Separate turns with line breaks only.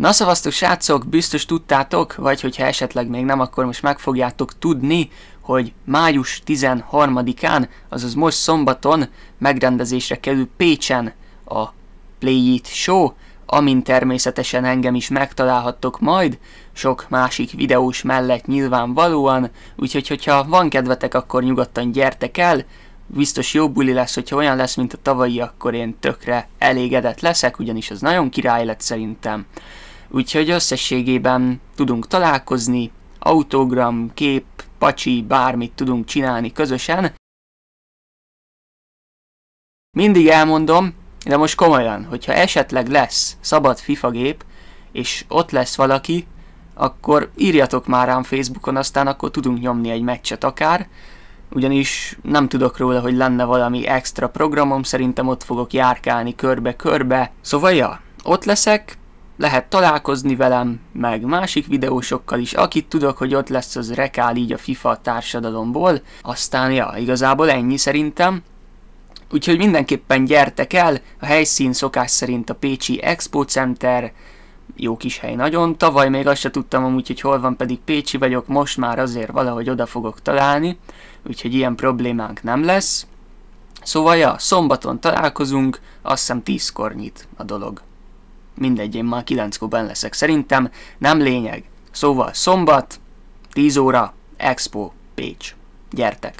Na szavaztok srácok, biztos tudtátok, vagy hogyha esetleg még nem, akkor most meg fogjátok tudni, hogy május 13-án, azaz most szombaton megrendezésre kerül Pécsen a Play It Show, amin természetesen engem is megtalálhattok majd, sok másik videós mellett nyilvánvalóan, úgyhogy hogyha van kedvetek, akkor nyugodtan gyertek el, biztos jó buli lesz, hogyha olyan lesz, mint a tavalyi, akkor én tökre elégedett leszek, ugyanis az nagyon király lett szerintem. Úgyhogy összességében tudunk találkozni, autogram, kép, pacsi, bármit tudunk csinálni közösen. Mindig elmondom, de most komolyan, hogyha esetleg lesz szabad FIFA gép, és ott lesz valaki, akkor írjatok már rám Facebookon, aztán akkor tudunk nyomni egy meccset akár, ugyanis nem tudok róla, hogy lenne valami extra programom, szerintem ott fogok járkálni körbe-körbe. Szóval ja, ott leszek, lehet találkozni velem, meg másik videósokkal is, akit tudok, hogy ott lesz, az rekál így a FIFA társadalomból. Aztán, ja, igazából ennyi szerintem. Úgyhogy mindenképpen gyertek el, a helyszín szokás szerint a Pécsi Expo Center, jó kis hely nagyon. Tavaly még azt se tudtam amúgy, hogy hol van, pedig Pécsi vagyok, most már azért valahogy oda fogok találni, úgyhogy ilyen problémánk nem lesz. Szóval ja, szombaton találkozunk, azt hiszem 10-kor nyit a dolog. Mindegy, én már kilenckor ben leszek szerintem, nem lényeg. Szóval szombat, 10 óra, Expo, Pécs. Gyertek!